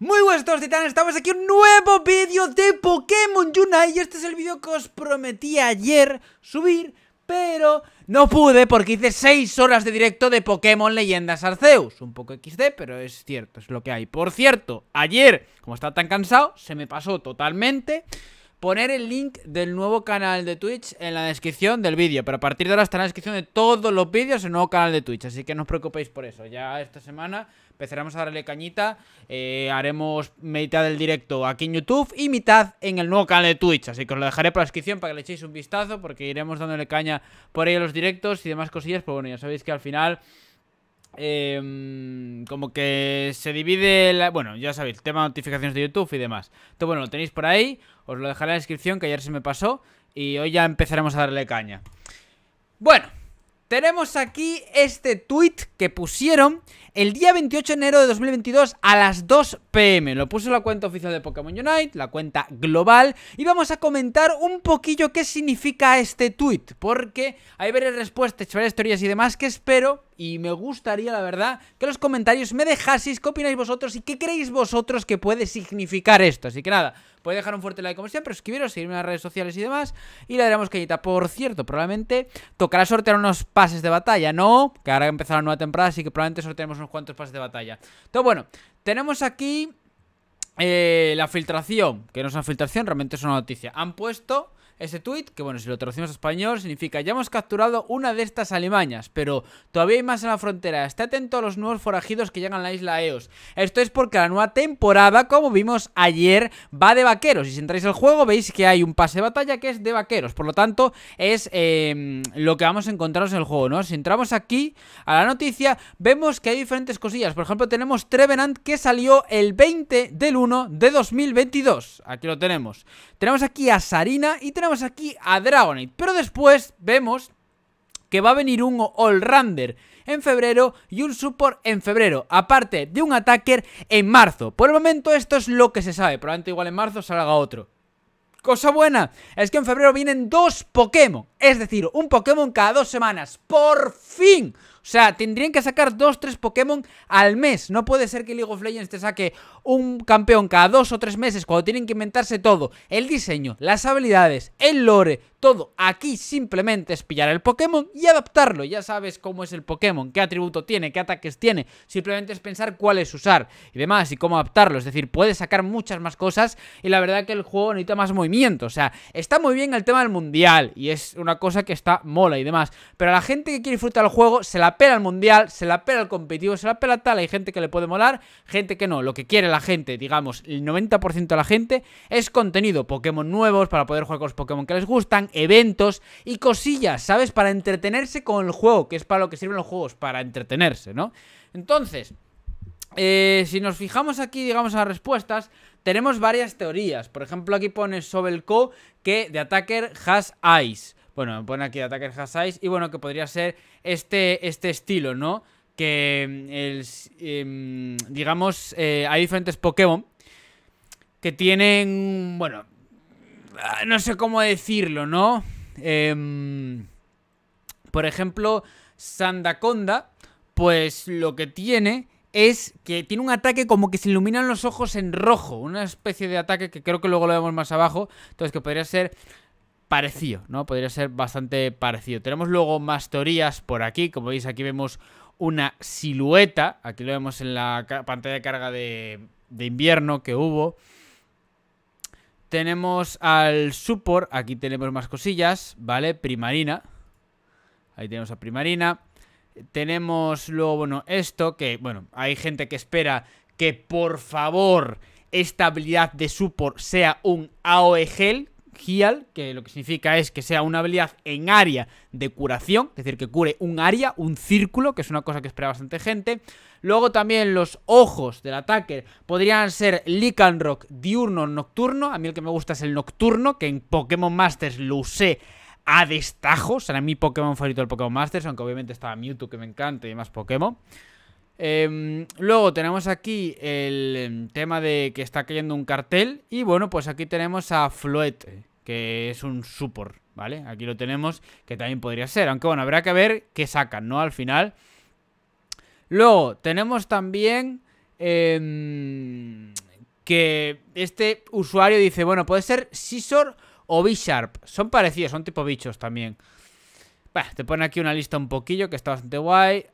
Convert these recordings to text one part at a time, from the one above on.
Muy buenos titanes, estamos aquí en un nuevo vídeo de Pokémon Unite Y este es el vídeo que os prometí ayer subir Pero no pude porque hice 6 horas de directo de Pokémon Leyendas Arceus Un poco XD, pero es cierto, es lo que hay Por cierto, ayer, como estaba tan cansado, se me pasó totalmente poner el link del nuevo canal de Twitch en la descripción del vídeo. Pero a partir de ahora está en la descripción de todos los vídeos el nuevo canal de Twitch. Así que no os preocupéis por eso. Ya esta semana empezaremos a darle cañita. Eh, haremos mitad del directo aquí en YouTube y mitad en el nuevo canal de Twitch. Así que os lo dejaré por la descripción para que le echéis un vistazo. Porque iremos dándole caña por ahí a los directos y demás cosillas. Pero bueno, ya sabéis que al final Em, como que se divide la, Bueno, ya sabéis, tema de notificaciones de YouTube y demás Entonces bueno, lo tenéis por ahí Os lo dejaré en la descripción que ayer se me pasó Y hoy ya empezaremos a darle caña Bueno, tenemos aquí este tweet que pusieron el día 28 de enero de 2022 a las 2 pm. Lo puso la cuenta oficial de Pokémon Unite, la cuenta global, y vamos a comentar un poquillo qué significa este tweet, porque hay varias respuestas, varias teorías y demás que espero y me gustaría, la verdad, que los comentarios me dejaseis qué opináis vosotros y qué creéis vosotros que puede significar esto. Así que nada, podéis dejar un fuerte like como siempre, suscribiros, seguirme en las redes sociales y demás. Y le daremos cañita. Por cierto, probablemente tocará sortear unos pases de batalla, ¿no? Que ahora ha empezado la nueva temporada, así que probablemente sortearemos unos unos cuantos pases de batalla. Entonces, bueno, tenemos aquí eh, la filtración, que no es una filtración, realmente es una noticia. Han puesto ese tweet, que bueno, si lo traducimos a español, significa ya hemos capturado una de estas alimañas, pero todavía hay más en la frontera. esté atento a los nuevos forajidos que llegan a la isla EOS. Esto es porque la nueva temporada, como vimos ayer, va de vaqueros. Y si entráis al juego, veis que hay un pase de batalla que es de vaqueros. Por lo tanto, es em, lo que vamos a encontraros en el juego, ¿no? Si entramos aquí a la noticia, vemos que hay diferentes cosillas. Por ejemplo, tenemos Trevenant que salió el 20 de de 2022. Aquí lo tenemos. Tenemos aquí a Sarina y tenemos aquí a Dragonite. Pero después vemos que va a venir un all-rounder en febrero y un support en febrero, aparte de un attacker en marzo. Por el momento esto es lo que se sabe, probablemente igual en marzo salga otro. Cosa buena es que en febrero vienen dos Pokémon, es decir, un Pokémon cada dos semanas, por fin. O sea, tendrían que sacar dos, tres Pokémon al mes. No puede ser que League of Legends te saque un campeón cada dos o tres meses cuando tienen que inventarse todo, el diseño, las habilidades, el lore, todo. Aquí simplemente es pillar el Pokémon y adaptarlo. Ya sabes cómo es el Pokémon, qué atributo tiene, qué ataques tiene. Simplemente es pensar cuál es usar y demás y cómo adaptarlo. Es decir, puedes sacar muchas más cosas y la verdad que el juego necesita más movimiento. O sea, está muy bien el tema del mundial y es una cosa que está mola y demás. Pero a la gente que quiere disfrutar el juego se la pela el mundial, se la pela el competitivo, se la pela tal. Hay gente que le puede molar, gente que no. Lo que quiere la la gente, digamos, el 90% de la gente, es contenido Pokémon nuevos para poder jugar con los Pokémon que les gustan, eventos y cosillas, ¿sabes? Para entretenerse con el juego, que es para lo que sirven los juegos, para entretenerse, ¿no? Entonces, eh, si nos fijamos aquí, digamos, a las respuestas, tenemos varias teorías. Por ejemplo, aquí pone Sobelco que de Attacker has eyes. Bueno, pone aquí Attacker has eyes y bueno, que podría ser este, este estilo, ¿no? que, mm, em, digamos, eh, hay diferentes Pokémon que tienen, bueno, ah, no sé cómo decirlo, ¿no? Em, por ejemplo, Sandaconda, pues lo que tiene es que tiene un ataque como que se iluminan los ojos en rojo, una especie de ataque que creo que luego lo vemos más abajo, entonces que podría ser parecido, ¿no? Podría ser bastante parecido. Tenemos luego más teorías por aquí, como veis aquí vemos una silueta. Aquí lo vemos en la pantalla de carga de, invierno que hubo. Tenemos al support, aquí tenemos más cosillas, ¿vale? Primarina. Ahí tenemos a Primarina. Tenemos luego, bueno, esto, que, bueno, hay gente que espera que por favor esta habilidad de support sea un AOE gel, Heal, que lo que significa es que sea una habilidad en área de curación, es decir, que cure un área, un círculo, que es una cosa que espera bastante gente. Luego también los ojos del ataque podrían ser lycanroc diurno nocturno, a mí el que me gusta es el nocturno, que en Pokémon Masters lo usé a destajo, será mi Pokémon favorito del Pokémon Masters, aunque obviamente estaba Mewtwo que me encanta y demás Pokémon. Em, luego tenemos aquí el em, tema de que está cayendo un cartel. Y bueno, pues aquí tenemos a Floet que es un support, ¿vale? Aquí lo tenemos, que también podría ser. Aunque bueno, habrá que ver qué sacan, ¿no? Al final. Luego tenemos también em, que este usuario dice, bueno, puede ser Scissor o B-Sharp. Son parecidos, son tipo bichos también. Bueno, te pone aquí una lista un poquillo que está bastante guay.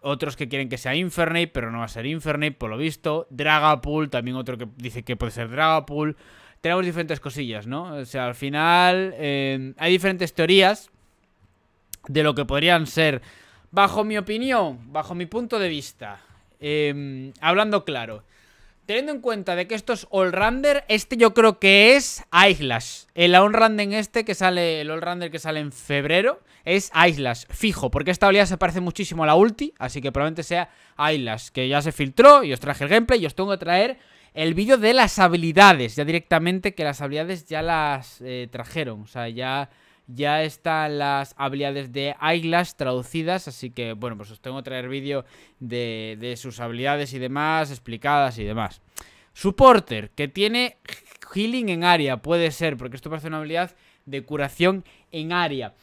Otros que quieren que sea Infernape, pero no va a ser Infernape por lo visto. Dragapult, también otro que dice que puede ser Dragapult Tenemos diferentes cosillas, ¿no? O sea, al final em, hay diferentes teorías de lo que podrían ser, bajo mi opinión, bajo mi punto de vista, em, hablando claro. Teniendo en cuenta de que esto es all rander este yo creo que es Islas. El all en este que sale, el all que sale en febrero es Islas, fijo, porque esta habilidad se parece muchísimo a la ulti, así que probablemente sea Islas, que ya se filtró y os traje el gameplay y os tengo que traer el vídeo de las habilidades, ya directamente que las habilidades ya las eh, trajeron, o sea, ya ya están las habilidades de Ailas traducidas, así que bueno, pues os tengo que traer vídeo de, sus habilidades y demás, explicadas y demás. Supporter, que tiene healing en área, puede ser, porque esto parece una habilidad de curación en área.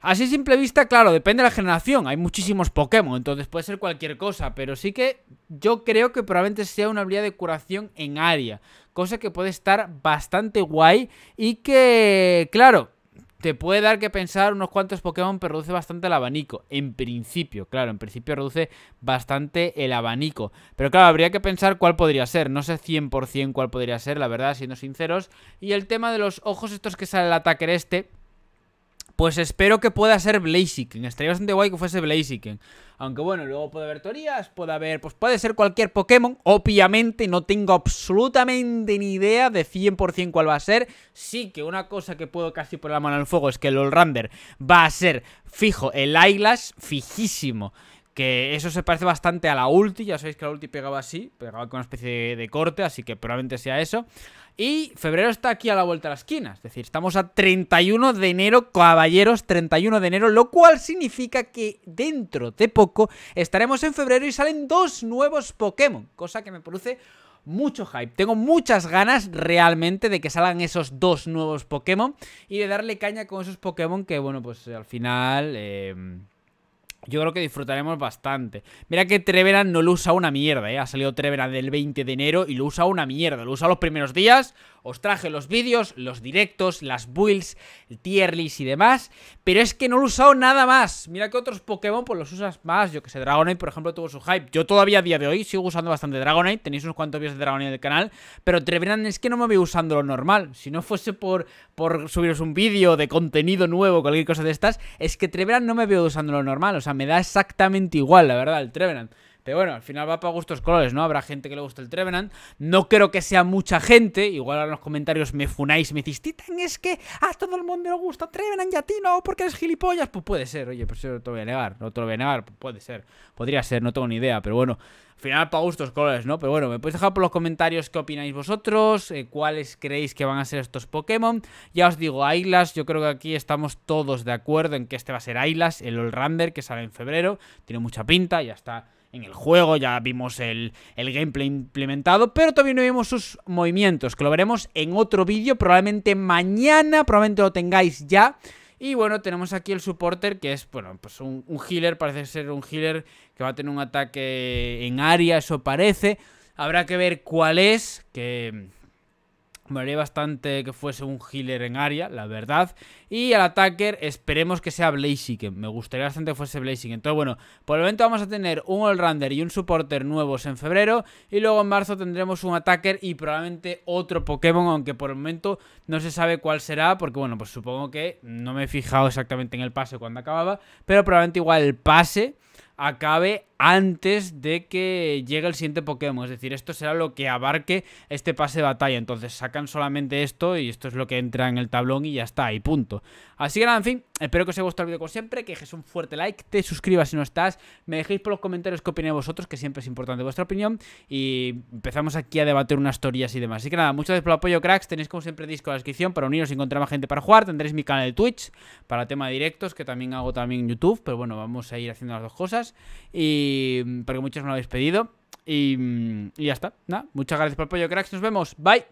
Así simple vista, claro, depende de la generación. Hay muchísimos Pokémon, entonces puede ser cualquier cosa. Pero sí que yo creo que probablemente sea una habilidad de curación en área. Cosa que puede estar bastante guay y que, claro, te puede dar que pensar unos cuantos Pokémon, pero reduce bastante el abanico. En principio, claro, en principio reduce bastante el abanico. Pero claro, habría que pensar cuál podría ser. No sé 100% cuál podría ser, la verdad, siendo sinceros. Y el tema de los ojos estos que sale el ataque este... Pues espero que pueda ser Blaziken. Estaría bastante guay que fuese Blaziken. Aunque bueno, luego puede haber teorías, puede haber... Pues puede ser cualquier Pokémon. Obviamente no tengo absolutamente ni idea de 100% cuál va a ser. Sí que una cosa que puedo casi poner la mano al fuego es que el Allrounder va a ser fijo. El Eyelash fijísimo. Que eso se parece bastante a la ulti, ya sabéis que la ulti pegaba así, pegaba con una especie de corte, así que probablemente sea eso. Y febrero está aquí a la vuelta de la esquina, es decir, estamos a 31 de enero, caballeros, 31 de enero, lo cual significa que dentro de poco estaremos en febrero y salen dos nuevos Pokémon, cosa que me produce mucho hype. Tengo muchas ganas realmente de que salgan esos dos nuevos Pokémon y de darle caña con esos Pokémon que, bueno, pues al final... Em, yo creo que disfrutaremos bastante. Mira que Treveran no lo usa una mierda, ¿eh? Ha salido Treveran del 20 de enero y lo usa una mierda. Lo usa los primeros días, os traje los vídeos, los directos, las builds, el tier list y demás, pero es que no lo he usado nada más. Mira que otros Pokémon pues los usas más, yo que sé, Dragonite por ejemplo tuvo su hype. Yo todavía a día de hoy sigo usando bastante Dragonite, tenéis unos cuantos vídeos de Dragonite del canal, pero Trevenant es que no me veo usando lo normal. Si no fuese por, por subiros un vídeo de contenido nuevo, cualquier cosa de estas, es que Trevenant no me veo usando lo normal, o sea, me da exactamente igual, la verdad, el Trevenant bueno, al final va para gustos colores, ¿no? Habrá gente que le guste el Trevenant. No creo que sea mucha gente. Igual en los comentarios me funáis, me decís, Titan, es que a todo el mundo le gusta Trevenant y a ti no, porque eres gilipollas. Pues puede ser, oye, pero pues si no te lo voy a negar. No te lo voy a negar, pues puede ser. Podría ser, no tengo ni idea, pero bueno. Al final para gustos colores, ¿no? Pero bueno, me podéis dejar por los comentarios qué opináis vosotros, eh, cuáles creéis que van a ser estos Pokémon. Ya os digo, Ailas, yo creo que aquí estamos todos de acuerdo en que este va a ser Ailas, el All que sale en febrero. Tiene mucha pinta, ya está en el juego, ya vimos el, gameplay implementado, pero todavía no vimos sus movimientos, que lo veremos en otro vídeo, probablemente mañana, probablemente lo tengáis ya. Y bueno, tenemos aquí el supporter, que es, bueno, pues un, un healer, parece ser un healer que va a tener un ataque en área, eso parece. Habrá que ver cuál es, que me haría bastante que fuese un healer en área, la verdad. Y al attacker esperemos que sea Blaziken. Me gustaría bastante que fuese Blaziken. Entonces, bueno, por el momento vamos a tener un all y un supporter nuevos en febrero. Y luego en marzo tendremos un attacker y probablemente otro Pokémon, aunque por el momento no se sabe cuál será. Porque, bueno, pues supongo que no me he fijado exactamente en el pase cuando acababa. Pero probablemente igual el pase acabe antes de que llegue el siguiente Pokémon. Es decir, esto será lo que abarque este pase de batalla. Entonces sacan solamente esto y esto es lo que entra en el tablón y ya está, y punto. Así que nada, en fin, espero que os haya gustado el vídeo como siempre, que dejes un fuerte like, te suscribas si no estás, me dejéis por los comentarios qué opináis vosotros, que siempre es importante vuestra opinión, y empezamos aquí a debatir unas teorías y demás. Así que nada, muchas gracias por el apoyo, cracks. Tenéis como siempre disco en la descripción para uniros y encontrar más gente para jugar. Tendréis mi canal de Twitch para tema de directos, que también hago también en YouTube, pero bueno, vamos a ir haciendo las dos cosas. Y Mm, porque muchos me lo habéis pedido. Y, mm, y ya está. Nada, muchas gracias por el apoyo, cracks. Nos vemos. Bye.